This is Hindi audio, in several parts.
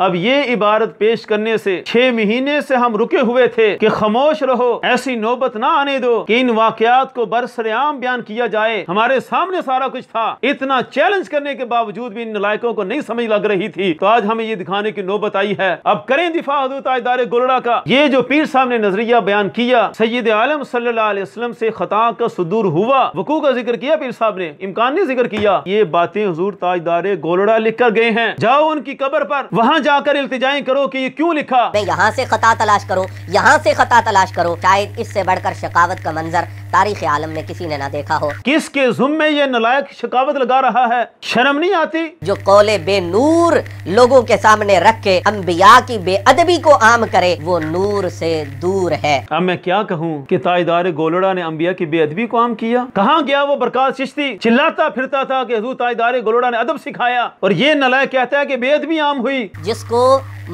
अब ये इबारत पेश करने से छह महीने से हम रुके हुए थे कि खामोश रहो ऐसी नौबत ना आने दो कि इन वाकयात को बरसरेआम बयान किया जाए हमारे सामने सारा कुछ था इतना चैलेंज करने के बावजूद भी इन नलायकों को नहीं समझ लग रही थी तो आज हमें ये दिखाने की नौबत आई है अब करें दिफा हजरतादार गोलड़ा का ये जो पीर साहब ने नजरिया बयान किया सैयद आलम सल्लाम से खता का सुदूर हुआ वकू का जिक्र किया पीर साहब ने इम्कान ने जिक्र किया ये बातें हजूर ताजदार गोलड़ा लिख कर गए हैं जाओ उनकी कबर पर वहाँ जाकर इल्तजाएं करो कि ये क्यों लिखा मैं यहाँ से खता तलाश करो यहाँ से खता तलाश करो शायद इससे बढ़कर शकावत का मंजर तारीख आलम में किसी ने ना देखा हो किसके जुम्मे ये नलायक शकावत लगा रहा है शर्म नहीं आती जो कौले बे नूर लोगो के सामने रख के अम्बिया की बेअदबी को आम करे वो नूर से दूर है अब मैं क्या कहूँ कि ताइदार गोलड़ा ने अम्बिया की बेअदबी को आम किया कहाँ गया वो बरकत चिश्ती चिल्लाता फिरता था की हजू ताइदार गोलड़ा ने अदब सिखाया और ये नलायक कहता है की बेअदबी आम हुई जिसको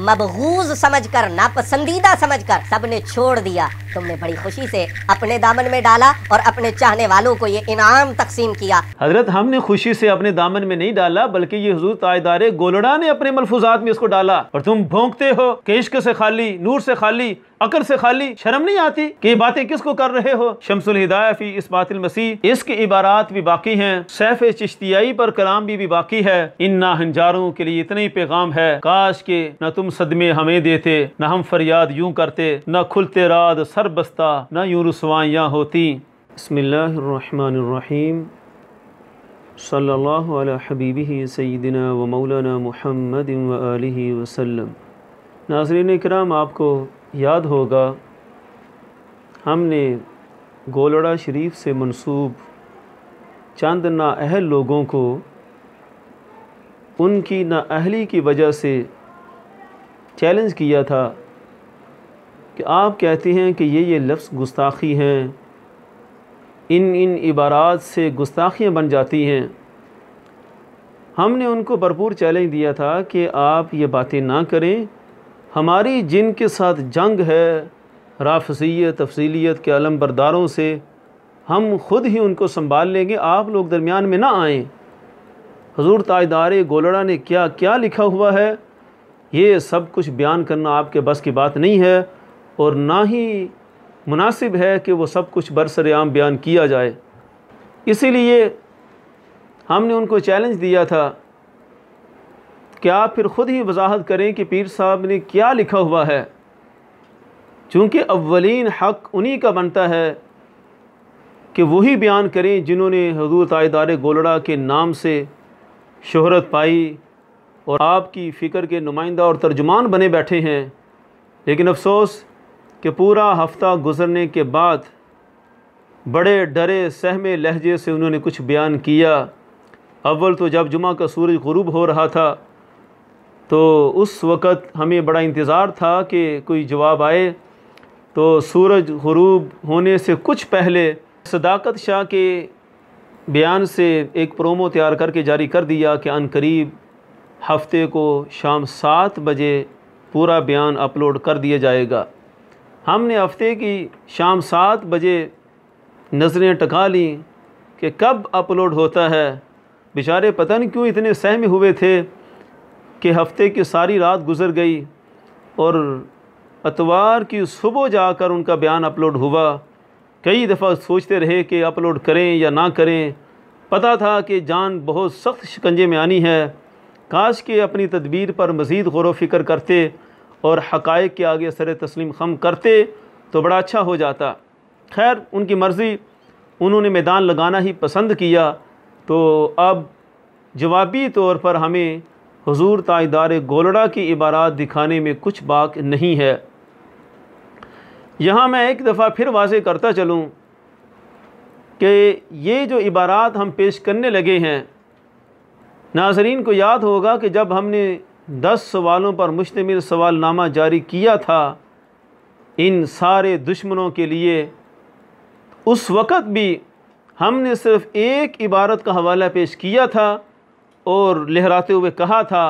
मबगूज कर नापसंदीदा समझकर सब ने छोड़ दिया तुमने बड़ी खुशी से अपने दामन में डाला और अपने चाहने वालों को ये इनाम तकसीम किया हजरत हमने खुशी से अपने दामन में नहीं डाला बल्कि ये हजूर ताजदार गोलड़ा ने अपने मलफूजात में इसको डाला और तुम भोंकते हो केश्क से खाली नूर से खाली अकल से खाली शर्म नहीं आती कि ये बातें किसको कर रहे हो शमसुल हिदायफी इस बातिल मसीह इसके इबारात भी बाकी हैं सैफ चिश्तियाई पर कलाम भी, भी बाकी है इन ना हंजारों के लिए इतना ही पैगाम है काश के न तुम सदमे हमें देते न हम फरियाद यूं करते न खुलते रात सर बस्ता न यूं रसवाइयाँ होती बसमीम सल्लल्लाहु अला हबीबी सईदना व मौलाना मुहम्मद व आलिही नाजरीन कराम आपको याद होगा हमने गोलड़ा शरीफ से मंसूब चंद नाअहल लोगों को उनकी नाअहली की वजह से चैलेंज किया था कि आप कहते हैं कि ये ये लफ्ज़ गुस्ताखी हैं इन इन इबारात से गुस्ताखियाँ बन जाती हैं हमने उनको भरपूर चैलेंज दिया था कि आप ये बातें ना करें हमारी जिन के साथ जंग है राफसीत तफसीलियत के अलम बरदारों से हम खुद ही उनको संभाल लेंगे आप लोग दरमियान में ना आएँ हजूर ताजदार गोलड़ा ने क्या क्या लिखा हुआ है ये सब कुछ बयान करना आपके बस की बात नहीं है और ना ही मुनासिब है कि वो सब कुछ बरसरेआम बयान किया जाए इसीलिए हमने उनको चैलेंज दिया था कि आप फिर ख़ुद ही वजाहत करें कि पीर साहब ने क्या लिखा हुआ है चूँकि अवलिन हक़ उन्हीं का बनता है कि वही बयान करें जिन्होंने हजूर तायदार गोलड़ा के नाम से शहरत पाई और आपकी फ़िक्र के नुमाइंदा और तर्जुमान बने बैठे हैं लेकिन अफसोस कि पूरा हफ्ता गुज़रने के बाद बड़े डरे सहमे लहजे से उन्होंने कुछ बयान किया अव्वल तो जब जुमा का सूरज गरूब हो रहा था तो उस वक़्त हमें बड़ा इंतज़ार था कि कोई जवाब आए तो सूरज गरूब होने से कुछ पहले सदाकत शाह के बयान से एक प्रोमो तैयार करके जारी कर दिया कि अन करीब हफ्ते को शाम सात बजे पूरा बयान अपलोड कर दिया जाएगा हमने हफ्ते की शाम सात बजे नज़रें टका लीं कि कब अपलोड होता है बेचारे पता नहीं क्यों इतने सहमे हुए थे कि हफ्ते की सारी रात गुज़र गई और अतवार की सुबह जाकर उनका बयान अपलोड हुआ कई दफ़ा सोचते रहे कि अपलोड करें या ना करें पता था कि जान बहुत सख्त शिकंजे में आनी है काश के अपनी तदबीर पर मज़ीद गौर फिक्र करते और हकायक के आगे सर तस्लीम खम करते तो बड़ा अच्छा हो जाता खैर उनकी मर्ज़ी उन्होंने मैदान लगाना ही पसंद किया तो अब जवाबी तौर पर हमें हजूर ताजदार गोलड़ा की इबारत दिखाने में कुछ बाक नहीं है यहाँ मैं एक दफ़ा फिर वाज़ करता चलूँ कि ये जो इबारात हम पेश करने लगे हैं नाजरीन को याद होगा कि जब हमने दस सवालों पर मुश्तमिल नामा जारी किया था इन सारे दुश्मनों के लिए उस वक़्त भी हमने सिर्फ़ एक इबारत का हवाला पेश किया था और लहराते हुए कहा था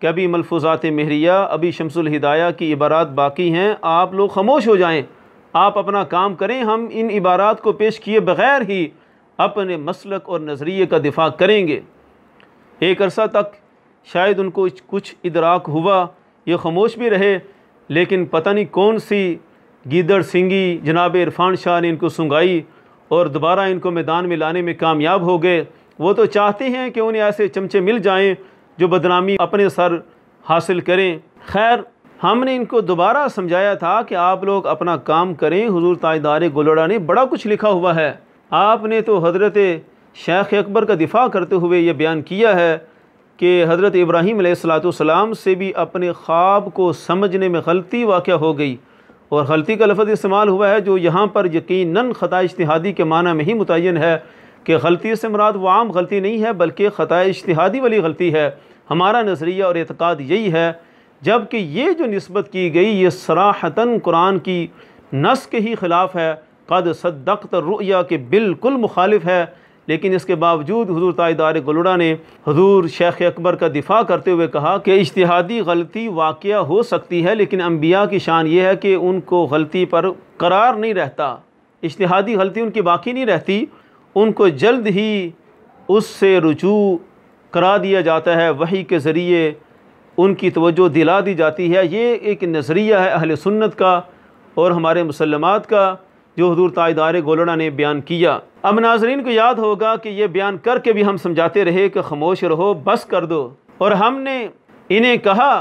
कि अभी मलफूज़ात महरिया अभी शमसुल हिदाया की इबारत बाकी हैं आप लोग खामोश हो जाएँ आप अपना काम करें हम इन इबारात को पेश किए बग़ैर ही अपने मसलक और नज़रिए का दिफा करेंगे एक अरसा तक शायद उनको कुछ इदराक हुआ ये खामोश भी रहे लेकिन पता नहीं कौन सी गीदड़ सिंगी जनाब इरफान शाह ने इनको सुंगाई और दोबारा इनको मैदान में लाने में कामयाब हो गए वो तो चाहते हैं कि उन्हें ऐसे चमचे मिल जाएं जो बदनामी अपने सर हासिल करें खैर हमने इनको दोबारा समझाया था कि आप लोग अपना काम करें हुजूर ताजदार गोलोड़ा ने बड़ा कुछ लिखा हुआ है आपने तो हज़रत शेख अकबर का दिफा करते हुए ये बयान किया है कि हज़रत इब्राहिम सलाम से भी अपने ख्वाब को समझने में गलती वाक़ हो गई और गलती का लफ्ज़ इस्तेमाल हुआ है जो यहाँ पर यकीन ख़ता इश्तहादी के माना में ही मुतन है कि गलती से मुराद वो आम गलती नहीं है बल्कि ख़तः इश्तहादी वाली गलती है हमारा नज़रिया और एतक़ाद यही है जबकि ये जो नस्बत की गई ये सराहतन कुरान की नस के ही ख़िलाफ़ है कद सदक्त रुया के बिल्कुल मुखालिफ है लेकिन इसके बावजूद हजूर ताजदार गलुड़ा ने हजूर शेख अकबर का दिफा करते हुए कहा कि इश्तहादी गलती वाक़ हो सकती है लेकिन अम्बिया की शान यह है कि उनको गलती पर करार नहीं रहता इश्तहादी गलती उनकी बाकी नहीं रहती उनको जल्द ही उससे रुजू करा दिया जाता है वही के ज़रिए उनकी तवज्जो दिला दी जाती है ये एक नज़रिया है अहल सुन्नत का और हमारे मुसलमान का जो हजूर तायदार गोलड़ा ने बयान किया अब नाजरीन को याद होगा कि ये बयान करके भी हम समझाते रहे कि खामोश रहो बस कर दो और हमने इन्हें कहा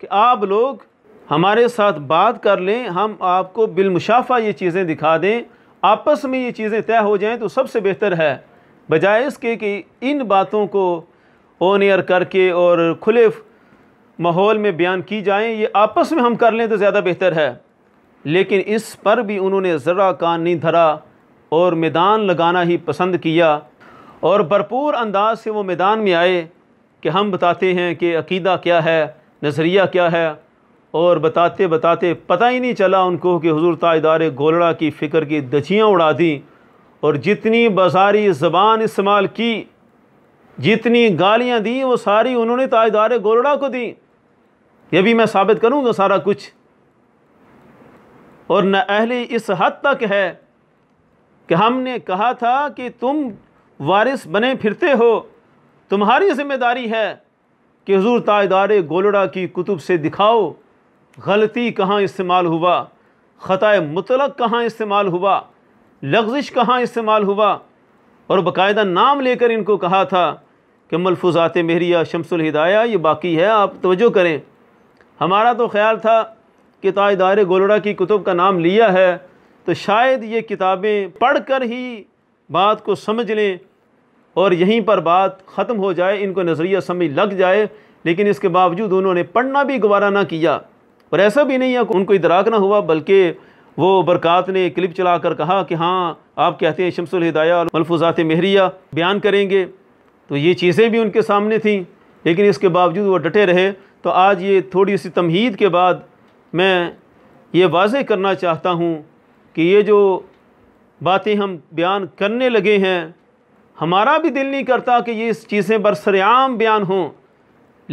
कि आप लोग हमारे साथ बात कर लें हम आपको बिलमुशाफा ये चीज़ें दिखा दें आपस में ये चीज़ें तय हो जाएं तो सबसे बेहतर है बजाय इसके कि इन बातों को ऑन एयर करके और खुले माहौल में बयान की जाएं ये आपस में हम कर लें तो ज़्यादा बेहतर है लेकिन इस पर भी उन्होंने ज़रा कान नहीं धरा और मैदान लगाना ही पसंद किया और भरपूर अंदाज से वो मैदान में आए कि हम बताते हैं कि अकीदा क्या है नज़रिया क्या है और बताते बताते पता ही नहीं चला उनको कि हजूर ताजदार गोलड़ा की फ़िक्र की दचियाँ उड़ा दी और जितनी बाजारी ज़बान इस्तेमाल की जितनी गालियाँ दी वो सारी उन्होंने ताजदार गोलड़ा को दी ये भी मैं साबित करूँगा सारा कुछ और न अहली इस हद तक है कि हमने कहा था कि तुम वारिस बने फिरते हो तुम्हारी जिम्मेदारी है कि हजूर ताजदार गोलड़ा की कुतुब से दिखाओ गलती कहाँ इस्तेमाल हुआ ख़ता मुतलक कहाँ इस्तेमाल हुआ लफ्जिश कहाँ इस्तेमाल हुआ और बाकायदा नाम लेकर इनको कहा था कि मलफूज़ात मेहरिया शमसुल हिदाया ये बाकी है आप तवज्जो करें हमारा तो ख्याल था कि ताजदार गोलड़ा की कुतुब का नाम लिया है तो शायद ये किताबें पढ़ कर ही बात को समझ लें और यहीं पर बात ख़त्म हो जाए इनको नज़रिया समझ लग जाए लेकिन इसके बावजूद उन्होंने पढ़ना भी गवारा ना किया और ऐसा भी नहीं है उनको इदराक ना हुआ बल्कि वो बरक़ात ने क्लिप चला कर कहा कि हाँ आप कहते हैं शमसुल हिदाया और मलफूजात महरिया बयान करेंगे तो ये चीज़ें भी उनके सामने थीं लेकिन इसके बावजूद वो डटे रहे तो आज ये थोड़ी सी तमहीद के बाद मैं ये वाज करना चाहता हूँ कि ये जो बातें हम बयान करने लगे हैं हमारा भी दिल नहीं करता कि ये इस चीज़ें बरसरेआम बयान हों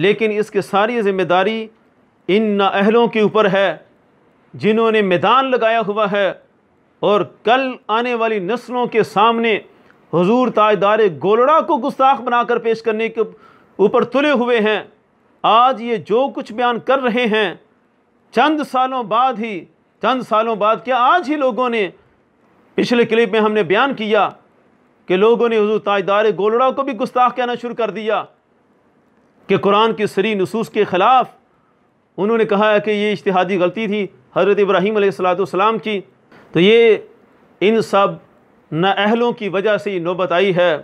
लेकिन इसके सारी ज़िम्मेदारी इन अहलों के ऊपर है जिन्होंने मैदान लगाया हुआ है और कल आने वाली नस्लों के सामने हजूर ताजदार गोलड़ा को गुस्ताख बनाकर पेश करने के ऊपर तुले हुए हैं आज ये जो कुछ बयान कर रहे हैं चंद सालों बाद ही चंद सालों बाद क्या आज ही लोगों ने पिछले क्लिप में हमने बयान किया कि लोगों ने हज़ू ताजदार गोलड़ा को भी गुस्ताख कहना शुरू कर दिया कि कुरान के सरी नसूस के ख़िलाफ़ उन्होंने कहा कि ये इश्तहादी गलती थी हज़रत इब्राहीम सलाम की तो ये इन सब नाअहलों की वजह से नौबत आई है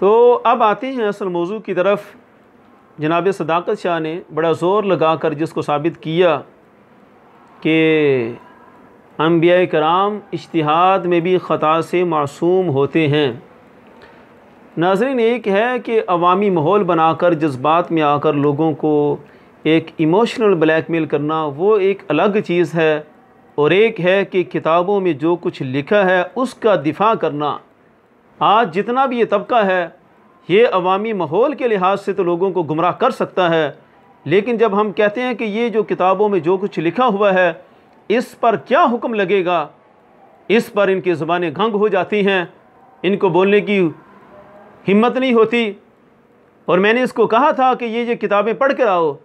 तो अब आते हैं असल मौजू की तरफ जनाब सदाकत शाह ने बड़ा ज़ोर लगा कर जिसको साबित किया कि अम्बिया कराम इश्तहाद में भी ख़ता से मासूम होते हैं नाजरन एक है कि अवामी माहौल बनाकर जज्बात में आकर लोगों को एक इमोशनल ब्लैकमेल करना वो एक अलग चीज़ है और एक है कि किताबों में जो कुछ लिखा है उसका दिफा करना आज जितना भी ये तबका है ये अवामी माहौल के लिहाज से तो लोगों को गुमराह कर सकता है लेकिन जब हम कहते हैं कि ये जो किताबों में जो कुछ लिखा हुआ है इस पर क्या हुक्म लगेगा इस पर इनकी ज़बानें घंग हो जाती हैं इनको बोलने की हिम्मत नहीं होती और मैंने इसको कहा था कि ये ये किताबें पढ़ कर आओ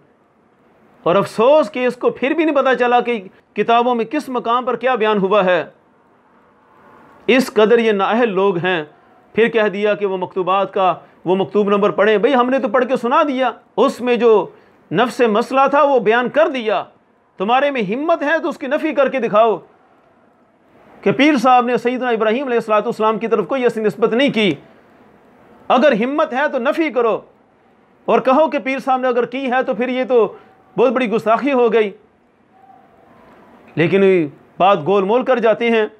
और अफसोस कि इसको फिर भी नहीं पता चला कि किताबों में किस मकाम पर क्या बयान हुआ है इस कदर ये नाहल लोग हैं फिर कह दिया कि वो मकतूबात का वो मकतूब नंबर पढ़े भाई हमने तो पढ़ के सुना दिया उसमें जो नफ्स मसला था वो बयान कर दिया तुम्हारे में हिम्मत है तो उसकी नफ़ी करके दिखाओ कि पीर साहब ने सईदना इब्राहिम सलाम की तरफ कोई ऐसी नस्बत नहीं की अगर हिम्मत है तो नफ़ी करो और कहो कि पीर साहब ने अगर की है तो फिर ये तो बहुत बड़ी गुस्ताखी हो गई लेकिन बात गोल मोल कर जाती हैं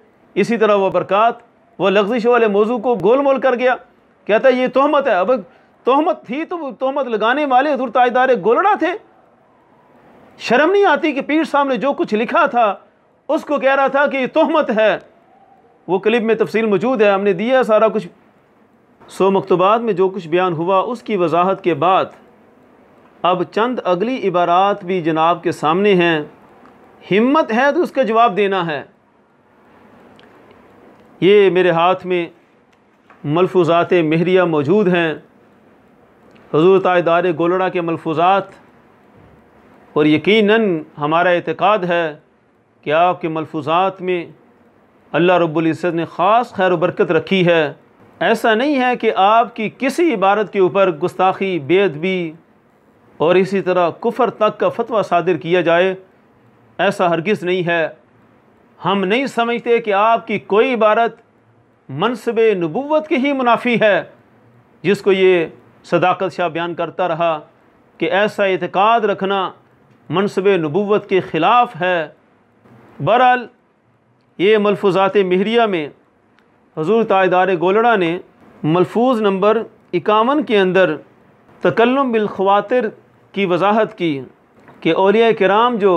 इसी तरह वह बरक़ात वह लफ्जिश वाले मौजू को गोल मोल कर गया कहता है ये तोहमत है अब तोहमत थी तो तोहमत लगाने वाले हजूर ताजदार गोलड़ा थे शर्म नहीं आती कि पीर साहब ने जो कुछ लिखा था उसको कह रहा था कि ये तोहमत है वो क्लिप में तफसील मौजूद है हमने दिया सारा कुछ सो मकतूबा में जो कुछ बयान हुआ उसकी वजाहत के बाद अब चंद अगली इबारात भी जनाब के सामने हैं हिम्मत है तो उसका जवाब देना है ये मेरे हाथ में मलफूज़ात मेहरिया मौजूद हैं हजूर ताजदार गोलड़ा के मलफूज़ात और यकीनन हमारा एतक़ाद है कि आपके मलफूज़ात में अल्लाह रब्ज़त ने ख़ास खैर बरकत रखी है ऐसा नहीं है कि आपकी किसी इबारत के ऊपर गुस्ताखी बेदबी और इसी तरह कुफर तक का फतवा सादिर किया जाए ऐसा हरगिज़ नहीं है हम नहीं समझते कि आपकी कोई इबारत मनसब नबूत की ही मुनाफी है जिसको ये सदाकत शाह बयान करता रहा कि ऐसा इतकाद रखना मनसब नबूत के ख़िलाफ़ है बहरहाल ये मलफूजात महरिया में हजूर तायदार गोलड़ा ने मलफूज नंबर इक्यावन के अंदर तकल्लम बिलखवातर की वजाहत की कि अलिया कराम जो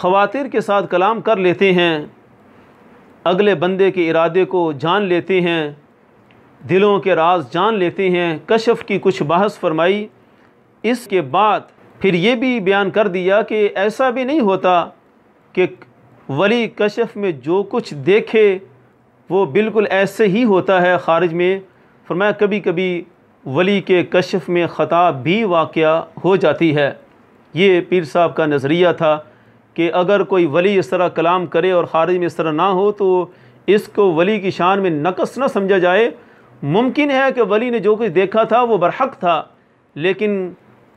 ख़वातिर के साथ कलाम कर लेते हैं अगले बंदे के इरादे को जान लेते हैं दिलों के राज जान लेते हैं कशफ की कुछ बहस फरमाई इसके बाद फिर ये भी बयान कर दिया कि ऐसा भी नहीं होता कि वली कशफ में जो कुछ देखे वो बिल्कुल ऐसे ही होता है ख़ारिज में फरमाया कभी कभी वली के कशफ में ख़ता भी वाक़ हो जाती है ये पीर साहब का नज़रिया था कि अगर कोई वली इस तरह कलाम करे और ख़ारिज में इस तरह ना हो तो इसको वली की शान में नकस ना समझा जाए मुमकिन है कि वली ने जो कुछ देखा था वो बरहक था लेकिन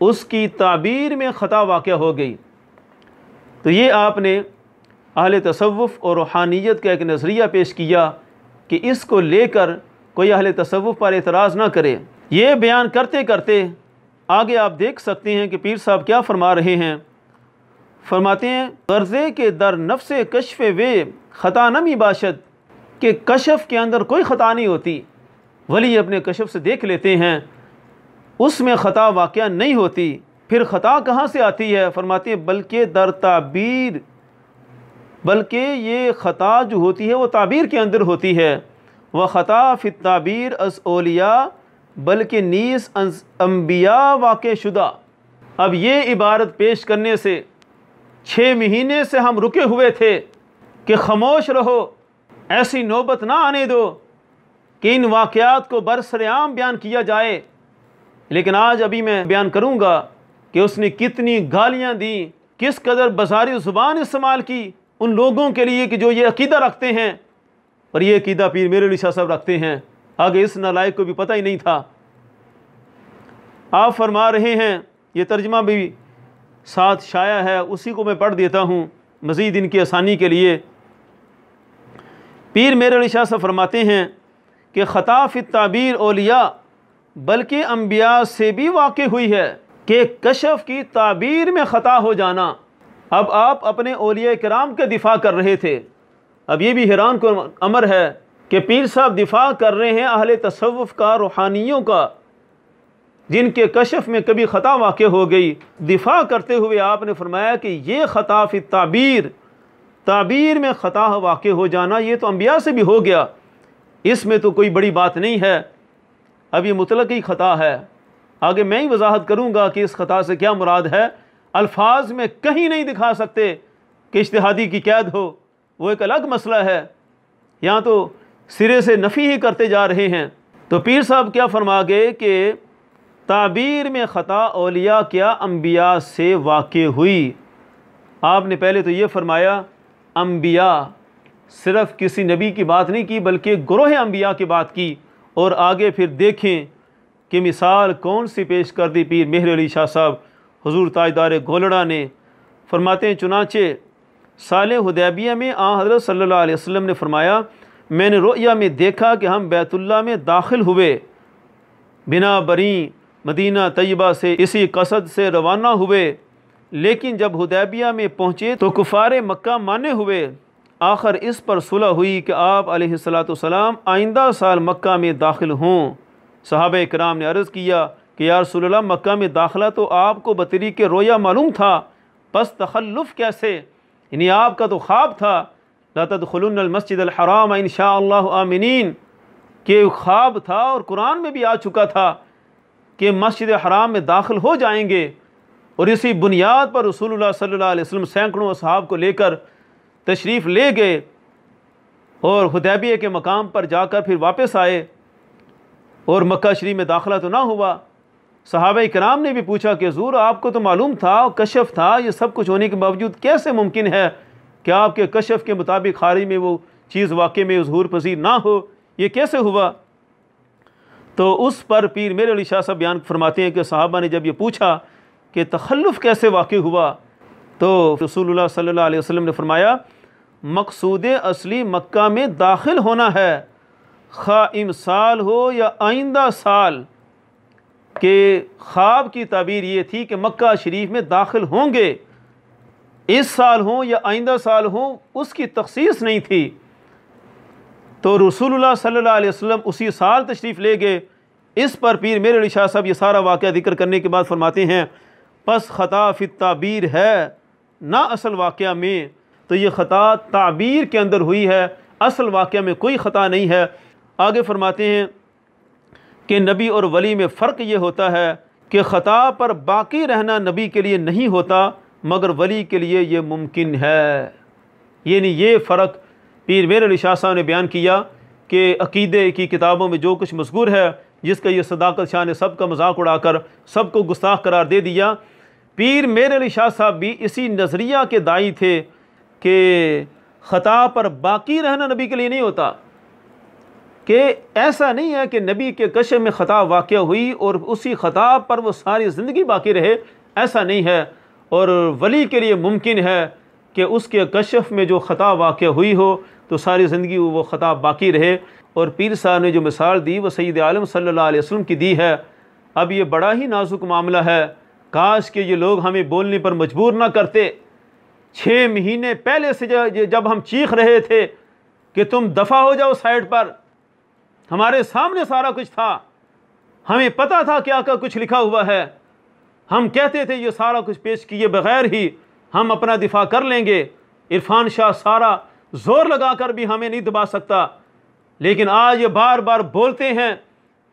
उसकी ताबीर में ख़ता वाक़ हो गई तो ये आपने अहल तसवुफ़ और रूहानियत का एक नज़रिया पेश किया कि इसको लेकर कोई अहल तसवुफ़ पर एतराज़ ना करे ये बयान करते करते आगे आप देख सकते हैं कि पीर साहब क्या फरमा रहे हैं फरमाते हैं गर्ज़े के दर नफ्स कशफ वे ख़ता नमी बाशद के कशफ के अंदर कोई ख़ता नहीं होती वली अपने कशफ से देख लेते हैं उसमें ख़ता वाक़ नहीं होती फिर ख़ता कहाँ से आती है फरमाते हैं बल्कि दर ताबीर बल्कि ये ख़ता जो होती है वो ताबीर के अंदर होती है वह ख़ता फिर ताबीर असलिया बल्कि नीस अम्बिया वाक़ शुदा अब ये इबारत पेश करने से छः महीने से हम रुके हुए थे कि खामोश रहो ऐसी नौबत ना आने दो कि इन वाक़ात को बरसरेआम बयान किया जाए लेकिन आज अभी मैं बयान करूँगा कि उसने कितनी गालियाँ दी किस कदर बाजारी ज़ुबान इस्तेमाल की उन लोगों के लिए कि जो ये अकीदा रखते हैं और ये अकीदा पीर मेरे लिए साहब रखते हैं आगे इस नलायक को भी पता ही नहीं था आप फरमा रहे हैं ये तर्जमा भी साथ शाया है उसी को मैं पढ़ देता हूँ मज़ीद इनकी आसानी के लिए पीर मेरे अली शाह फरमाते हैं कि ख़ताफ़ ताबीर ओलिया बल्कि अम्बिया से भी वाक़ हुई है कि कशफ की ताबीर में ख़ता हो जाना अब आप अपने ओलिया कराम का दिफा कर रहे थे अब ये भी हैरान को अमर है कि पीर साहब दिफा कर रहे हैं अहले तसवुफ़ का रूहानियों का जिनके कशफ में कभी ख़ता वाक़ हो गई दिफा करते हुए आपने फरमाया कि ये ख़ता फ़ी ताबीर ताबीर में ख़ता वाक़ हो जाना ये तो अम्बिया से भी हो गया इसमें तो कोई बड़ी बात नहीं है अब ये मुतलक ही ख़ता है आगे मैं ही वजाहत करूँगा कि इस ख़ता से क्या मुराद है अल्फाज में कहीं नहीं दिखा सकते कि इश्तहादी की कैद हो वो एक अलग मसला है यहाँ तो सिरे से नफ़ी ही करते जा रहे हैं तो पीर साहब क्या फरमा गए कि ताबीर में ख़ता अलिया क्या अम्बिया से वाक़ हुई आपने पहले तो ये फरमाया अम्बिया सिर्फ किसी नबी की बात नहीं की बल्कि ग्रोह अम्बिया की बात की और आगे फिर देखें कि मिसाल कौन सी पेश कर दी पीर मेहर अली शाह साहब हजूर ताजदार गोलड़ा ने फरमाते हैं चुनाचे साल हदैबिया में आ हजरत सल्ला वसम ने फरमाया मैंने रोया में देखा कि हम बैतुल्ला में दाखिल हुए बिना बरी मदीना तयबा से इसी कसद से रवाना हुए लेकिन जब हुदैबिया में पहुँचे तो कुफार मक्का माने हुए आखिर इस पर सुलह हुई कि आप सलाम आइंदा साल मक्का में दाखिल हों साहब कराम ने अर्ज़ किया कि यार सुल्ला मक्का में दाखिला तो आपको बतरी के रोया मालूम था बस तखल्लुफ़ कैसे यानी आपका तो ख्वाब था मस्जिद हराम इन आमिन के ख्वाब था और कुरान में भी आ चुका था कि मस्जिद हराम में दाखिल हो जाएंगे और इसी बुनियाद पर रसूल सल्लल्लाहु सैकड़ों साहब को लेकर तशरीफ़ ले गए और हदैबिया के मकाम पर जाकर फिर वापस आए और मक्का शरीफ में दाखिला तो ना हुआ साहब कराम ने भी पूछा कि ज़ूर आपको तो मालूम था कशफ था ये सब कुछ होने के बावजूद कैसे मुमकिन है क्या आपके कशफ के मुताबिक खारी में वो चीज़ वाक़ में जहूर पसीर ना हो ये कैसे हुआ तो उस पर पीर मेरे अली शाह साहब बयान फरमाते हैं कि साहबा ने जब ये पूछा कि तखल्लुफ़ कैसे वाक़ हुआ तो रसूल सल्ला अलैहि ने फरमाया मकसूद असली मक्का में दाखिल होना है खा साल हो या आइंदा साल के ख्वाब की तबीर ये थी कि मक्का शरीफ में दाखिल होंगे इस साल हों या आइंदा साल हों उसकी तखसीस नहीं थी तो रसूलुल्लाह सल्लल्लाहु अलैहि वसल्लम उसी साल तशरीफ़ ले गए इस पर पीर मेरे अली शाह साहब ये सारा वाक़ जिक्र करने के बाद फरमाते हैं बस ख़ता फिर ताबीर है ना असल वाक़ में तो ये ख़ता ताबीर के अंदर हुई है असल वाक़ में कोई ख़ता नहीं है आगे फरमाते हैं कि नबी और वली में फ़र्क ये होता है कि ख़ता पर बाकी रहना नबी के लिए नहीं होता मगर वली के लिए ये मुमकिन है यानी ये फ़र्क पीर मेर अली शाह साहब ने बयान किया कि अकीदे की किताबों में जो कुछ मशहूर है जिसका ये सदाकत शाह ने सब का मजाक उड़ाकर सबको गुस्ताख करार दे दिया पीर मेर अली शाह साहब भी इसी नज़रिया के दाई थे कि ख़ता पर बाकी रहना नबी के लिए नहीं होता कि ऐसा नहीं है कि नबी के कशे में ख़ता वाक़ हुई और उसी ख़ता पर वो सारी ज़िंदगी बाकी रहे ऐसा नहीं है और वली के लिए मुमकिन है कि उसके कशफ में जो ख़ता वाक़ हुई हो तो सारी ज़िंदगी वो ख़ता बाकी रहे और पीर साहब ने जो मिसाल दी वह सैद आलम सल्ला वसम की दी है अब ये बड़ा ही नाजुक मामला है काश के ये लोग हमें बोलने पर मजबूर ना करते छः महीने पहले से जब हम चीख रहे थे कि तुम दफ़ा हो जाओ साइड पर हमारे सामने सारा कुछ था हमें पता था क्या क्या कुछ लिखा हुआ है हम कहते थे ये सारा कुछ पेश किए बगैर ही हम अपना दिफा कर लेंगे इरफान शाह सारा ज़ोर लगा कर भी हमें नहीं दबा सकता लेकिन आज ये बार बार बोलते हैं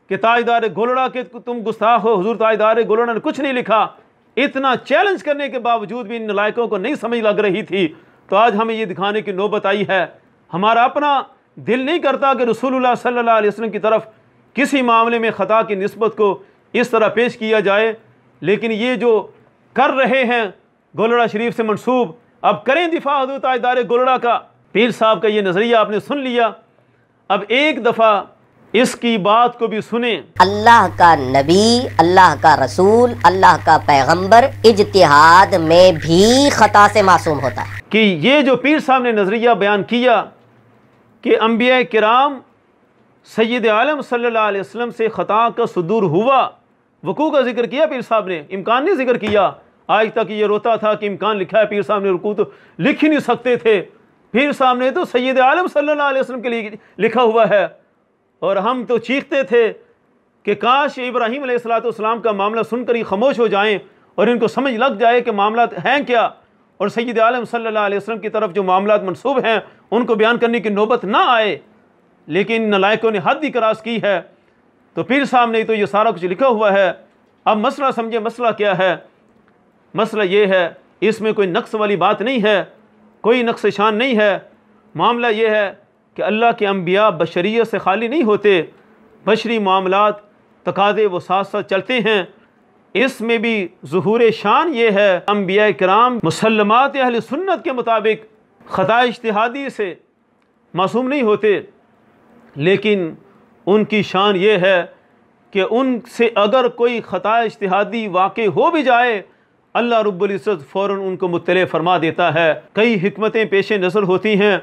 कि ताजदार गोलड़ा के तुम गुस्ताख हो हजूर ताजदार गोलड़ा ने कुछ नहीं लिखा इतना चैलेंज करने के बावजूद भी इन लायकों को नहीं समझ लग रही थी तो आज हमें ये दिखाने की नौबत आई है हमारा अपना दिल नहीं करता कि रसूलुल्लाह सल्लल्लाहु अलैहि वसल्लम की तरफ किसी मामले में ख़ता की नस्बत को इस तरह पेश किया जाए लेकिन ये जो कर रहे हैं गोलड़ा शरीफ से मनसूब अब करें दिफा हजरत इदार गोलड़ा का पीर साहब का ये नज़रिया आपने सुन लिया अब एक दफ़ा इसकी बात को भी सुने अल्लाह का नबी अल्लाह का रसूल अल्लाह का पैगंबर इजतिहाद में भी ख़ता से मासूम होता है कि ये जो पीर साहब ने नज़रिया बयान किया कि अम्बिया कराम सैद आलम सल्लाम से ख़ता का सदूर हुआ वकू का जिक्र किया पीर साहब ने इम्कान ने जिक्र किया आज तक ये रोता था कि इम्कान लिखा है पीर साहब ने रुकू तो लिख ही नहीं सकते थे पीर साहब ने तो सैद आलम सल्ला वसलम के लिए लिखा हुआ है और हम तो चीखते थे कि काश इब्राहिम सलाम का मामला सुनकर ही खामोश हो जाएं और इनको समझ लग जाए कि मामला हैं क्या और सैद आलम सल्ला वसलम की तरफ जो मामला मनसूब हैं उनको बयान करने की नौबत ना आए लेकिन नलायकों ने हद ही क्रास की है तो पीर साहब ने तो ये सारा कुछ लिखा हुआ है अब मसला समझे मसला क्या है मसला ये है इसमें कोई नक्स वाली बात नहीं है कोई नक्श शान नहीं है मामला ये है कि अल्लाह के अम्बिया बशरीत से खाली नहीं होते बशरी मामला तकादे वो साथ साथ चलते हैं इसमें भी जहूर शान ये है अम्बिया कराम मुसलमात अहल सुन्नत के मुताबिक ख़ता इश्तहादी से मासूम नहीं होते लेकिन उनकी शान ये है कि उनसे अगर कोई ख़ता इश्तहादी वाक़ हो भी जाए अल्लाह रब्ज़त फ़ौर उनको मुतल फरमा देता है कई हमतें पेश नज़र होती हैं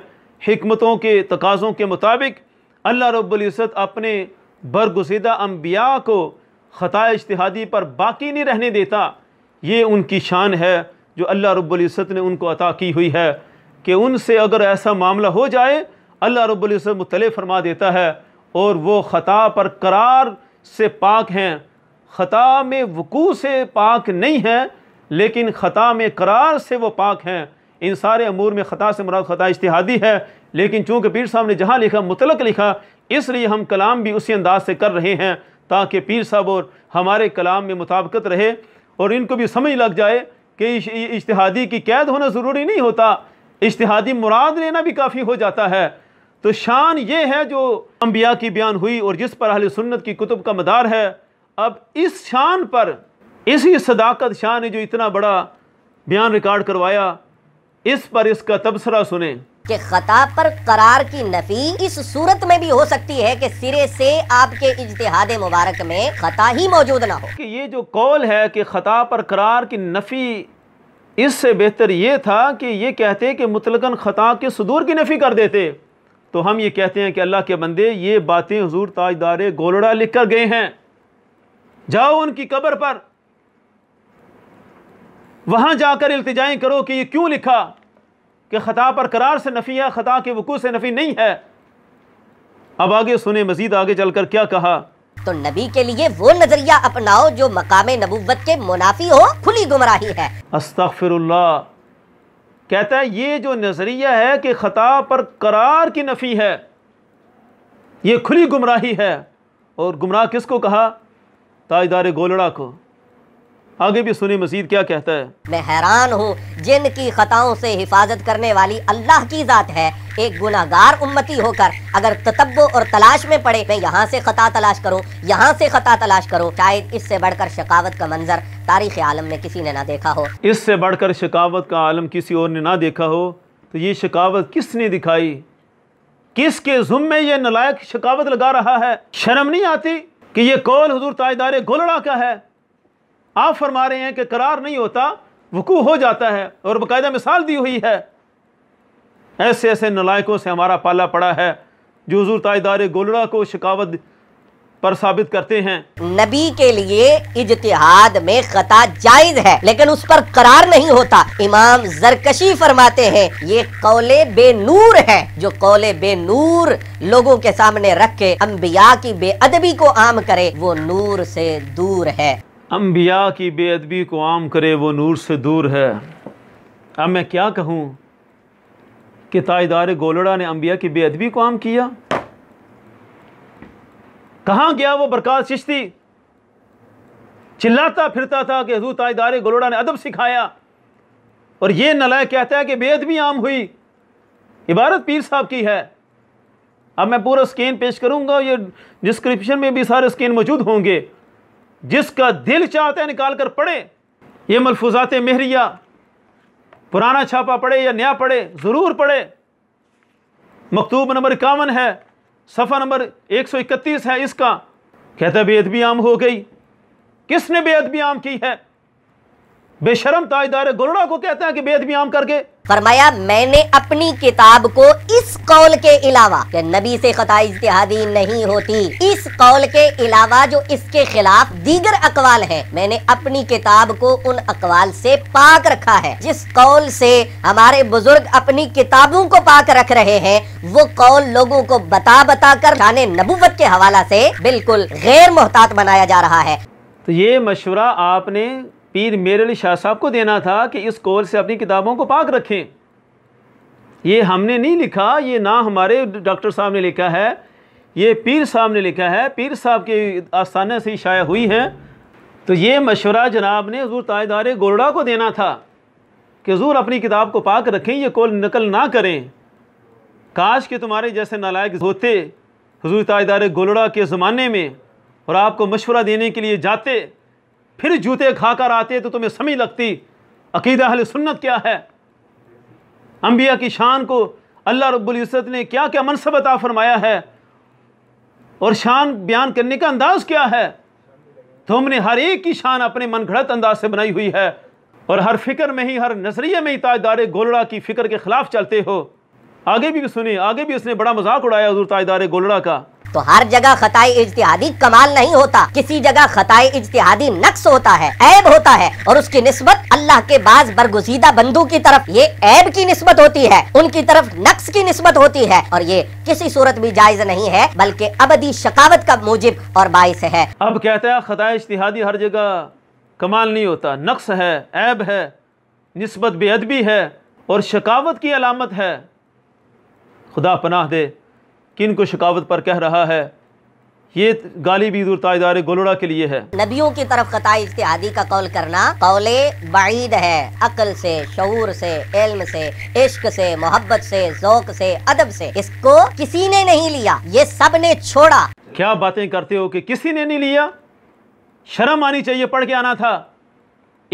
हमतों के तकाज़ों के मुताबिक अल्लाह रब्ज़त अपने बरगुजीदा अम्बिया को ख़ता इश्तहादी पर बाकी नहीं रहने देता ये उनकी शान है जो अल्लाह रब्ज़त ने उनको अता की हुई है कि उनसे अगर ऐसा मामला हो जाए अल्लाह रब्ज़त मुतले फरमा देता है और वो ख़ता पर करार से पाक हैं ख़ता में वकू से पाक नहीं हैं लेकिन ख़ता में करार से वो पाक हैं इन सारे अमूर में ख़ता से मुराद ख़ता इश्तिहादी है लेकिन चूँकि पीर साहब ने जहाँ लिखा मुतलक लिखा इसलिए हम कलाम भी उसी अंदाज से कर रहे हैं ताकि पीर साहब और हमारे कलाम में मुताबकत रहे और इनको भी समझ लग जाए कि इश्तिहादी की कैद होना ज़रूरी नहीं होता इश्तहादी मुराद लेना भी काफ़ी हो जाता है तो शान ये है जो अम्बिया की बयान हुई और जिस पर अहल सुन्नत की कुतुब का मदार है अब इस शान पर इसी सदाकत शाह ने जो इतना बड़ा बयान रिकॉर्ड करवाया इस पर इसका तबसरा सुने कि खताब पर करार की नफी इस सूरत में भी हो सकती है कि सिरे से आपके इजतहाद मुबारक में खता ही मौजूद ना हो कि ये जो कौल है कि खता पर करार की नफी इससे बेहतर ये था कि ये कहते कि मुतलकन खता के सुदूर की नफी कर देते तो हम ये कहते हैं कि अल्लाह के बंदे ये बातें हजूर ताजदार गोलड़ा लिख कर गए हैं जाओ उनकी कब्र पर वहां जाकर इल्तजाई करो कि ये क्यों लिखा कि ख़ता पर करार से नफ़ी है ख़ता के वकूल से नफ़ी नहीं है अब आगे सुने मजीद आगे चलकर क्या कहा तो नबी के लिए वो नज़रिया अपनाओ जो मकाम के मुनाफी हो खुली गुमराही है अस्तफ़िर कहता है ये जो नज़रिया है कि ख़ता पर करार की नफ़ी है ये खुली गुमराही है और गुमराह किसको कहा ताजदार गोलड़ा को आगे भी सुनी मजीद क्या कहता है मैं हैरान हूँ जिनकी खताओं से हिफाजत करने वाली अल्लाह की जात है एक गुनागार उम्मती होकर अगर ततब्बो और तलाश में पड़े मैं यहाँ से खता तलाश करो यहाँ से खता तलाश करो शायद इससे बढ़कर शिकावत का मंजर तारीख आलम में किसी ने ना देखा हो इससे बढ़कर शिकावत का आलम किसी और ने ना देखा हो तो ये शिकावत किसने दिखाई किसके में ये नलायक शिकावत लगा रहा है शर्म नहीं आती कि ये कौल हजूर ताजदार गोलड़ा का है आप फरमा रहे हैं कि करार नहीं होता वकू हो जाता है और बाकायदा मिसाल दी हुई है ऐसे ऐसे नलायकों से हमारा पाला पड़ा है जो हजूर ताजदार गोलड़ा को शिकावत पर साबित करते हैं नबी के लिए इजतिहाद में खता जायज है लेकिन उस पर करार नहीं होता इमाम जरकशी फरमाते हैं ये कौले बेनूर है जो कौले बेनूर लोगों के सामने रख के अम्बिया की बेअदबी को आम करे वो नूर से दूर है अम्बिया की बेअदबी को आम करे वो नूर से दूर है अब मैं क्या कहूँ कि ताजदार गोलड़ा ने अम्बिया की बेअदबी को आम किया कहाँ गया वो बरकत चिश्ती चिल्लाता फिरता था कि हजू ताजदार गोलड़ा ने अदब सिखाया और ये नलाय कहता है कि बेअदबी आम हुई इबारत पीर साहब की है अब मैं पूरा स्कैन पेश करूंगा ये डिस्क्रिप्शन में भी सारे स्कैन मौजूद होंगे जिसका दिल चाहते है निकाल कर पढ़े ये मलफूजात मेहरिया पुराना छापा पढ़े या नया पढ़े ज़रूर पढ़े मकतूब नंबर इक्यावन है सफ़ा नंबर एक सौ इकतीस है इसका कहता बेअदबी आम हो गई किसने बेअदबी आम की है बेशरम ताजदार गुरुड़ा को कहते हैं कि बेदबी आम करके फरमाया मैंने अपनी किताब को इस कौल के अलावा कि नबी से खता इतिहादी नहीं होती इस कौल के अलावा जो इसके खिलाफ दीगर अकवाल है मैंने अपनी किताब को उन अकवाल से पाक रखा है जिस कौल से हमारे बुजुर्ग अपनी किताबों को पाक रख रहे हैं वो कौल लोगों को बता बता कर खाने नबूवत के हवाला से बिल्कुल गैर मोहतात बनाया जा रहा है तो ये मशवरा आपने पीर मेरे अली शाह साहब को देना था कि इस कौल से अपनी किताबों को पाक रखें ये हमने नहीं लिखा ये ना हमारे डॉक्टर साहब ने लिखा है ये पीर साहब ने लिखा है पीर साहब के आस्थाना से ही शाया हुई है तो ये मशवरा जनाब ने हजूर ताजदार गोरडा को देना था कि हजूर अपनी किताब को पाक रखें ये कौल नकल ना करें काश के तुम्हारे जैसे नालायक होते हजूर ताजदार गोलड़ा के ज़माने में और आपको मशवरा देने के लिए जाते फिर जूते खाकर आते तो तुम्हें समी लगती अकीदा अहल सुन्नत क्या है अम्बिया की शान को अल्लाह रब्ज़त ने क्या क्या मनसब अता फरमाया है और शान बयान करने का अंदाज़ क्या है तो हमने हर एक की शान अपने मन घड़त अंदाज से बनाई हुई है और हर फिक्र में ही हर नजरिए में ही ताजदार गोलड़ा की फ़िक्र के ख़िलाफ़ चलते हो आगे भी, भी सुने आगे भी उसने बड़ा मजाक उड़ाया हजूर ताजदार गोलड़ा का तो हर जगह खताई इज्तिहादी कमाल नहीं होता किसी जगह खताई इज्तिहादी नक्स होता है ऐब होता है और उसकी नस्बत अल्लाह के बाज बरगुजीदा बंदू की तरफ ये ऐब की नस्बत होती है उनकी तरफ नक्स की नस्बत होती है और ये किसी सूरत भी जायज नहीं है बल्कि अबदी शकावत का मूजिब और बायस है अब कहते हैं खताई इज्तिहादी हर जगह कमाल नहीं होता नक्स है ऐब है नस्बत बेअदबी है और शकावत की अलामत है खुदा पनाह दे किन को शिकावत पर कह रहा है ये गाली भी ताजदार गोलोड़ा के लिए है नबियों की तरफ कता इश्तिहादी का कौल करना कौले बाईद है अकल से शूर से इल्म से इश्क से मोहब्बत से जोक से अदब से इसको किसी ने नहीं लिया ये सब ने छोड़ा क्या बातें करते हो कि किसी ने नहीं लिया शर्म आनी चाहिए पढ़ के आना था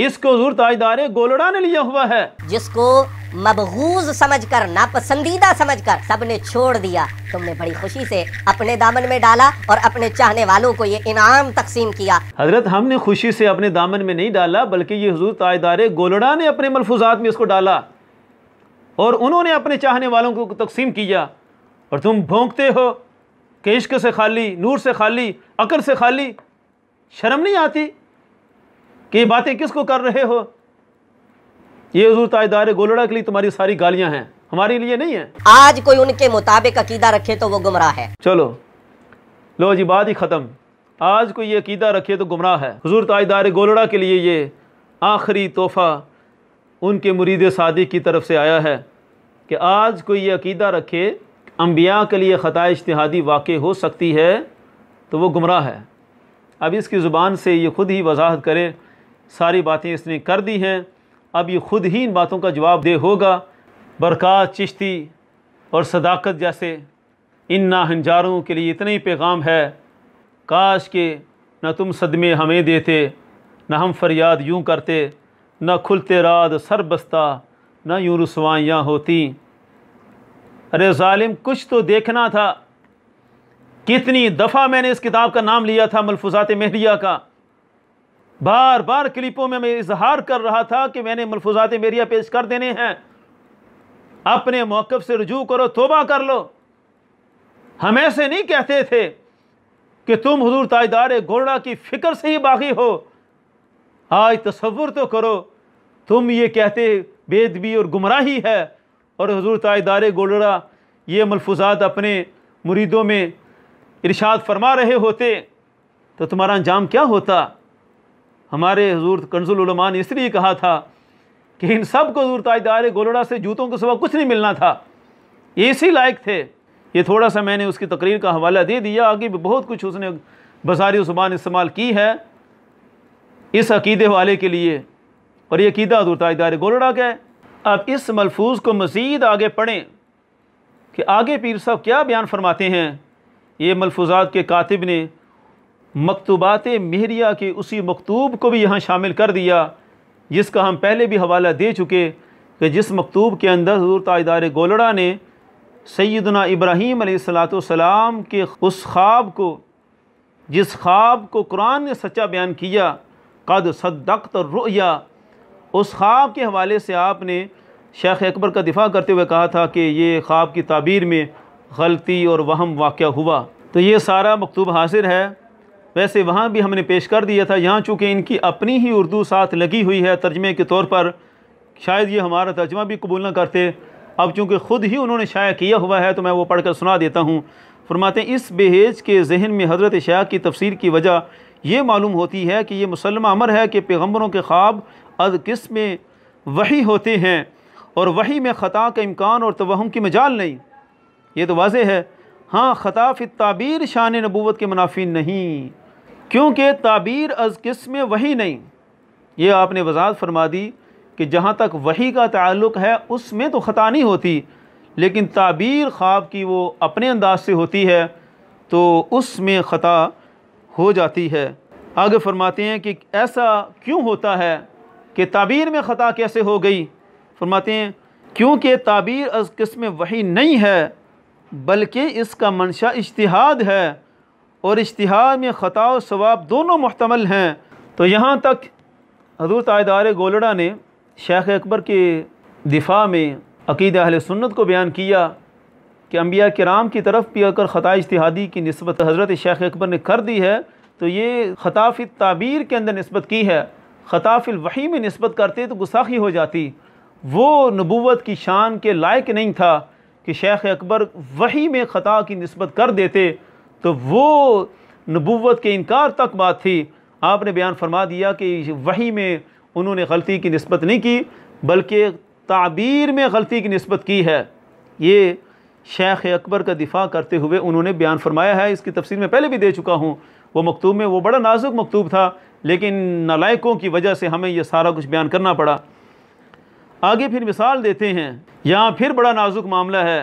इसको जरूर ताजदार गोलोड़ा ने लिया हुआ है जिसको मबगूज समझकर नापसंदीदा समझकर सबने छोड़ दिया तुमने बड़ी खुशी से अपने दामन में डाला और अपने चाहने वालों को ये इनाम तकसीम किया हजरत हमने खुशी से अपने दामन में नहीं डाला बल्कि ये हजूर ताजदार गोलड़ा ने अपने मलफूजात में इसको डाला और उन्होंने अपने चाहने वालों को तकसीम किया और तुम भोंकते हो कि इश्क से खाली नूर से खाली अकल से खाली शर्म नहीं आती कि ये बातें किसको कर रहे हो ये हजूर ताजदार गोलड़ा के लिए तुम्हारी सारी गालियाँ हैं हमारे लिए नहीं है आज कोई उनके मुताबिक अकीदा रखे तो वो गुमराह है चलो लो जी बात ही ख़त्म आज कोई ये अकीदा रखे तो गुमराह है हजूर ताजदार गोलड़ा के लिए ये आखिरी तोहफ़ा उनके मुरीद सादी की तरफ से आया है कि आज कोई ये अकीदा रखे अम्बिया के लिए ख़ता इश्तहादी वाक़ हो सकती है तो वो गुमराह है अब इसकी ज़ुबान से ये ख़ुद ही वजाहत करें सारी बातें इसने कर दी हैं अब ये ख़ुद ही इन बातों का जवाब दे होगा बरका चिश्ती और सदाकत जैसे इन नाहजारों के लिए इतना ही पैगाम है काश के न तुम सदमे हमें देते न हम फरियाद यूँ करते न खुलते रात सर बस्ता न यूँ रसवाइयाँ होती अरे ालिम कुछ तो देखना था कितनी दफ़ा मैंने इस किताब का नाम लिया था मलफूजात महरिया का बार बार क्लिपों में मैं इजहार कर रहा था कि मैंने मलफूजात मेरिया पेश कर देने हैं अपने मौक़ से रजू करो तोबा कर लो हम ऐसे नहीं कहते थे कि तुम हजूर ताजदार घोड़ा की फ़िक्र से ही बागी हो आज तस्वुर तो करो तुम ये कहते बेदबी और गुमराही है और हजूर ताजदार गोलड़ा ये मलफूजात अपने मुरीदों में इरशाद फरमा रहे होते तो तुम्हारा अंजाम क्या होता हमारे हजूर कंजुलमा ने इसलिए कहा था कि इन सब को हजूर ताजदार गोलड़ा से जूतों के सिवा कुछ नहीं मिलना था ये इसी लायक थे ये थोड़ा सा मैंने उसकी तकरीर का हवाला दे दिया आगे भी बहुत कुछ उसने बसारी ज़ुबान इस्तेमाल की है इस अकीदे वाले के लिए और ये अकीदा हजूर ताजदार गोलड़ा का है अब इस मलफूज को मज़ीद आगे पढ़ें कि आगे पीर साहब क्या बयान फरमाते हैं ये मलफूजात के कातिब ने मकतूबात महरिया के उसी मकतूब को भी यहाँ शामिल कर दिया जिसका हम पहले भी हवाला दे चुके कि जिस मकतूब के अंदर हजूर ताजदार गोलड़ा ने सैदना इब्राहीम सलाम के उस ख्वाब को जिस ख्वाब को कुरान ने सच्चा बयान किया कद सदक्त रोया उस ख्वाब के हवाले से आपने शेख अकबर का दिफा करते हुए कहा था कि ये ख्वाब की ताबीर में गलती और वहम वाक़ हुआ तो ये सारा मकतूब हासिल है वैसे वहाँ भी हमने पेश कर दिया था यहाँ चूँकि इनकी अपनी ही उर्दू साथ लगी हुई है तर्जमे के तौर पर शायद ये हमारा तर्जमा भी कबूल ना करते अब चूँकि ख़ुद ही उन्होंने शाया किया हुआ है तो मैं वो पढ़ कर सुना देता हूँ फरमाते हैं इस बेहेज के जहन में हज़रत शाह की तफसीर की वजह ये मालूम होती है कि ये मुसलमा अमर है कि पैगम्बरों के ख्वाब अद किस में वही होते हैं और वही में ख़ता का इम्कान और तोहम की मजाल नहीं ये तो वाज है हाँ ख़ाफ तबीर ताबीर शान नबूत के मुनाफी नहीं क्योंकि ताबीर अज़ किस्म वही नहीं ये आपने वजात फरमा दी कि जहाँ तक वही का ताल्लुक है उसमें तो ख़ता नहीं होती लेकिन ताबीर ख्वाब की वो अपने अंदाज से होती है तो उसमें ख़ता हो जाती है आगे फरमाते हैं कि ऐसा क्यों होता है कि ताबीर में ख़ता कैसे हो गई फरमाते हैं क्योंकि ताबीर अज़ किस्म वही नहीं है बल्कि इसका मंशा इश्तहाद है और इश्तहार में ख़ता सवाब दोनों महतमल हैं तो यहाँ तक हजूर तायदार गोलड़ा ने शेख अकबर के दिफा में अकीद अहल सुन्नत को बयान किया कि अम्बिया कराम की तरफ भी अगर ख़ता इश्तहादी की नस्बत हज़रत शेख अकबर ने कर दी है तो ये ख़ताफ़ी ताबीर के अंदर नस्बत की है ख़ताफ़िल वही में नस्बत करते तो गुसाखी हो जाती वो नबूत की शान के लायक नहीं था कि शेख अकबर वही में ख़ा की नस्बत कर देते तो वो नबूत के इनकार तक बात थी आपने बयान फरमा दिया कि वही में उन्होंने गलती की नस्बत नहीं की बल्कि ताबीर में गलती की नस्बत की है ये शेख अकबर का दिफा करते हुए उन्होंने बयान फरमाया है इसकी तफसीर में पहले भी दे चुका हूँ वो मकतूब में वो बड़ा नाजुक मकतूब था लेकिन नलायकों की वजह से हमें यह सारा कुछ बयान करना पड़ा आगे फिर मिसाल देते हैं यहाँ फिर बड़ा नाजुक मामला है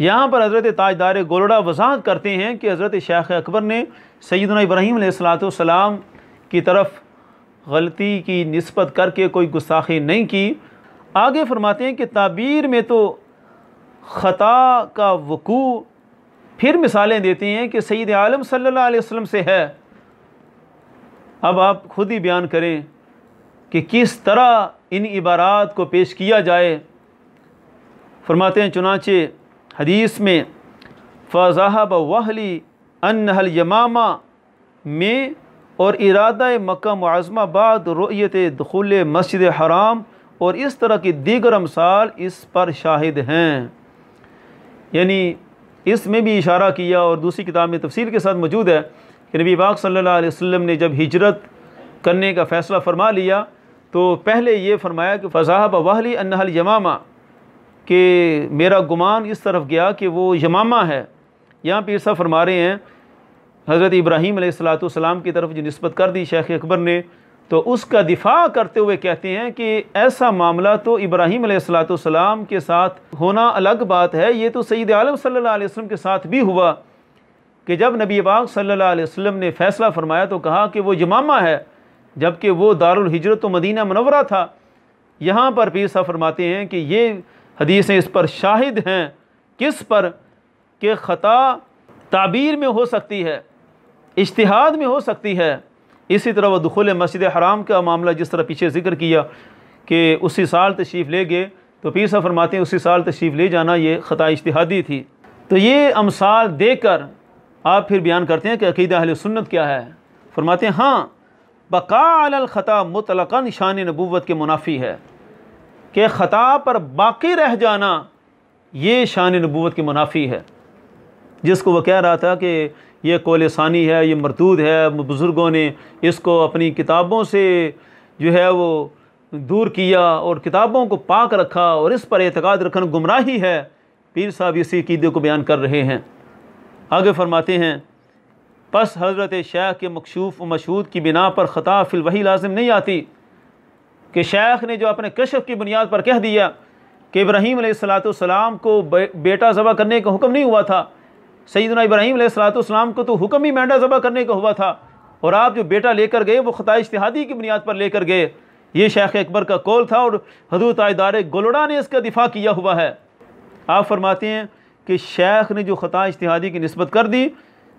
यहाँ पर हज़रत ताजदार गोलडा वजाहत करते हैं कि हज़रत शेख अकबर ने सैदन इब्राहीम सलाम की तरफ गलती की नस्बत करके कोई गुस्साखी नहीं की आगे फरमाते हैं कि ताबीर में तो ख़ता का वकू फिर मिसालें देते हैं कि सईद आलम सल्ला वसम से है अब आप खुद ही बयान करें कि किस तरह इन इबारात को पेश किया जाए फरमाते हैं चुनाचे हदीस में फ़ाहब वहली अनहल यमामा में और इरादा मक्का मुआज़मा बाद रोयत दखुल मस्जिद हराम और इस तरह की दीगर मसाल इस पर शाहिद हैं यानी इसमें भी इशारा किया और दूसरी किताब में तफसील के साथ मौजूद है कि नबी पाक सल्लल्लाहु अलैहि वसल्लम ने जब हिजरत करने का फ़ैसला फरमा लिया तो पहले ये फरमाया कि फ़ाहब वाहली अनहल यमामा कि मेरा गुमान इस तरफ गया कि वो यमामा है यहाँ पर साहब फरमा रहे हैं हज़रत इब्राहीम सलाम की तरफ जो नस्बत कर दी शेख अकबर ने तो उसका दिफा करते हुए कहते हैं कि ऐसा मामला तो इब्राहीम सलाम के साथ होना अलग बात है ये तो सईद आलम सल्ला अलैहि के साथ भी हुआ कि जब नबी बाग सल्लल्लाहु ने फ़ैसला फरमाया तो कहा कि वो यमामा है जबकि वो दारुल हिजरत तो मदीना मनवरा था यहाँ पर पीर साहब फरमाते हैं कि ये हदीसें इस पर शाहिद हैं किस पर कि ख़ता ताबीर में हो सकती है इश्तहाद में हो सकती है इसी तरह वह दखुल मस्जिद हराम का मामला जिस तरह पीछे जिक्र किया कि उसी साल तशरीफ़ ले गए तो पीर सा फरमाते हैं उसी साल तशरीफ़ ले जाना ये ख़ता इश्तहादी थी तो ये अमसाल देकर आप फिर बयान करते हैं कि अकीदा अहल सुन्नत क्या है फरमाते हैं हाँ बका अलखता मुतलकन शान नबूत के मुनाफी है के ख़ता पर बाकी रह जाना ये शान नबूत की मुनाफी है जिसको वह कह रहा था कि ये कोलसानी है ये मरदूद है बुज़ुर्गों ने इसको अपनी किताबों से जो है वो दूर किया और किताबों को पाक रखा और इस पर एतक़ाद रखना गुमराही है पीर साहब इसी अकीदे को बयान कर रहे हैं आगे फरमाते हैं बस हज़रत शेख के व मशहूद की बिना पर ख़ता फिल वही लाजिम नहीं आती कि शेख ने जो अपने कशफ की बुनियाद पर कह दिया कि इब्राहीम सलातम को बे, बेटा ज़बह करने का हुक्म नहीं हुआ था सईदना इब्राहीम सलाम को तो हुक्म ही मेंढा ज़बह करने का हुआ था और आप जो बेटा लेकर गए वो ख़ता इश्तहादी की बुनियाद पर लेकर गए ये शेख अकबर का कौल था और हजूर ताजदार गोलोड़ा ने इसका दिफा किया हुआ है आप फरमाते हैं कि शेख ने जो ख़ता इश्तहादी की नस्बत कर दी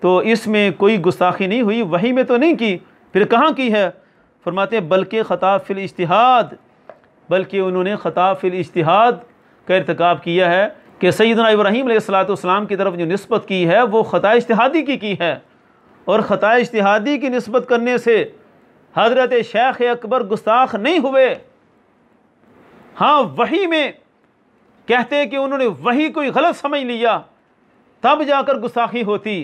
तो इसमें कोई गुस्ताखी नहीं हुई वही में तो नहीं की फिर कहाँ की है फरमाते बल्कि ख़ताब फिल इश्तहाद बल्कि उन्होंने खताफिल फिल इश्तहाद का इरतकब किया है कि सैदना इब्राहिम सलातम की तरफ जो नस्बत की है वो ख़ता इश्तहादी की की है और ख़ता इश्तहादी की नस्बत करने से हज़रत शेख अकबर गुस्ताख नहीं हुए हाँ वही में कहते कि उन्होंने वही कोई गलत समझ लिया तब जाकर गुस्ताखी होती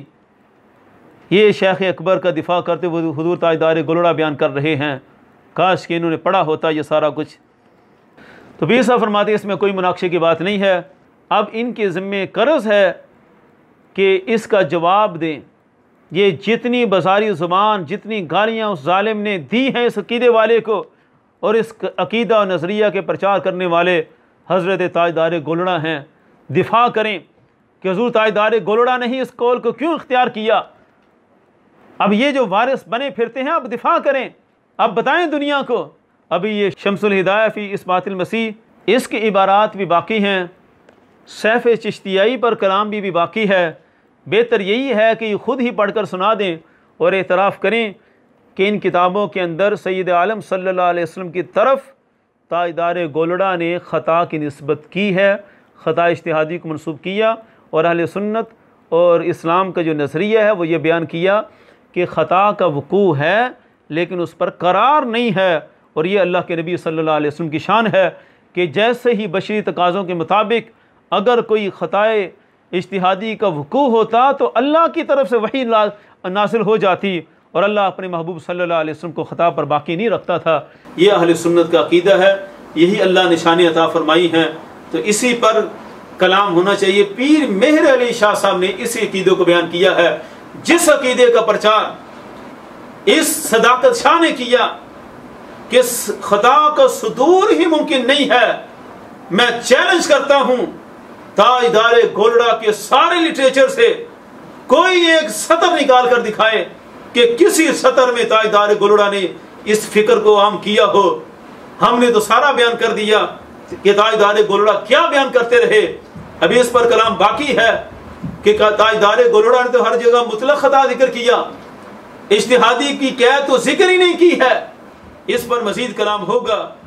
ये शेख अकबर का दिफा करते हुए हजूर ताजदार गुलड़ा बयान कर रहे हैं काश कि इन्होंने पढ़ा होता ये सारा कुछ तो बीर साहब फरमाते इसमें कोई मुनाक्षे की बात नहीं है अब इनके ज़िम्मे कर्ज़ है कि इसका जवाब दें ये जितनी बाजारी ज़ुबान जितनी गालियाँ उस ालिम ने दी हैं इस अकीदे वाले को और इस अकीदा नज़रिया के प्रचार करने वाले हज़रत ताजदार गोलड़ा हैं दिफा करें कि हजूर ताजदार गोलड़ा ने ही इस कौल को क्यों इख्तियार किया अब ये जो वारिस बने फिरते हैं अब दिफा करें अब बताएं दुनिया को अभी ये शमसुल हिदायफी इस बातिल मसीह इसके इबारात भी बाकी हैं सैफ़ चिश्तियाई पर कलाम भी, भी बाकी है बेहतर यही है कि ख़ुद ही पढ़ कर सुना दें और एतराफ़ करें कि इन किताबों के अंदर सैद आलम सल्ला की तरफ ताजदार गोलड़ा ने ख़ता की नस्बत की है ख़ता इश्तहादी को मनसूब किया और अहल सुन्नत और इस्लाम का जो नज़रिया है वो ये बयान किया कि ख़ता का वकू है लेकिन उस पर करार नहीं है और ये अल्लाह के नबी सल्लल्लाहु अलैहि वसल्लम की शान है कि जैसे ही बशरी तकाज़ों के मुताबिक अगर कोई ख़ताए इश्तहादी का वकू होता तो अल्लाह की तरफ से वही नासिल हो जाती और अल्लाह अपने महबूब सल्लल्लाहु अलैहि वसल्लम को ख़ता पर बाकी नहीं रखता था ये अहल सुन्नत का अकीदा है यही अल्लाह निशानी अता फरमाई है तो इसी पर कलाम होना चाहिए पीर मेहर अली शाह साहब ने इसी अकीदों को बयान किया है जिस अकीदे का प्रचार इस सदाकत शाह ने किया कि खदा का सुदूर ही मुमकिन नहीं है मैं चैलेंज करता हूं ता इदारे गोलड़ा के सारे लिटरेचर से कोई एक सतर निकाल कर दिखाए कि किसी सतर में ताइदार गोलड़ा ने इस फिक्र को आम किया हो हमने तो सारा बयान कर दिया कि ताइदार गोलड़ा क्या बयान करते रहे अभी इस पर कलाम बाकी है कि ताजदार गोलोड़ा ने तो हर जगह मुतलक खता जिक्र किया इश्तिहादी की कैद तो जिक्र ही नहीं की है इस पर मजीद कलाम होगा